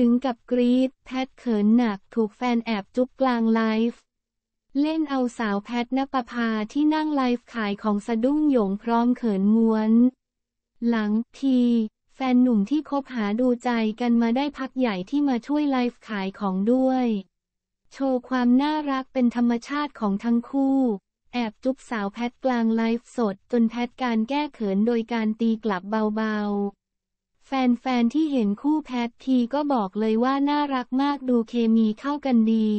ถึงกับกรีด แพทเขินหนักถูกแฟนแอบจุ๊บกลางไลฟ์เล่นเอาสาวแพทนปภาที่นั่งไลฟ์ขายของสะดุ้งหยงพร้อมเขินม้วนหลังที แฟนหนุ่มที่คบหาดูใจกันมาได้พักใหญ่ที่มาช่วยไลฟ์ขายของด้วย โชว์ความน่ารักเป็นธรรมชาติของทั้งคู่ แอบจุ๊บสาวแพทกลางไลฟ์สดจนแพทการแก้เขินโดยการตีกลับเบาๆแฟนๆที่เห็นคู่แพททีก็บอกเลยว่าน่ารักมากดูเคมีเข้ากันดี